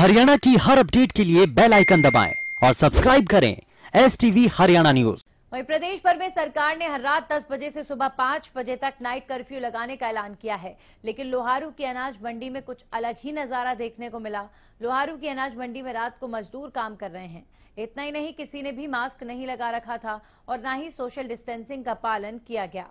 हरियाणा की हर अपडेट के लिए बेल आइकन दबाएं और सब्सक्राइब करें एस टीवी हरियाणा न्यूज वही प्रदेश भर में सरकार ने हर रात 10 बजे से सुबह 5 बजे तक नाइट कर्फ्यू लगाने का ऐलान किया है लेकिन लोहारू की अनाज मंडी में कुछ अलग ही नजारा देखने को मिला लोहारू की अनाज मंडी में रात को मजदूर काम कर रहे हैं इतना ही नहीं किसी ने भी मास्क नहीं लगा रखा था और ना ही सोशल डिस्टेंसिंग का पालन किया गया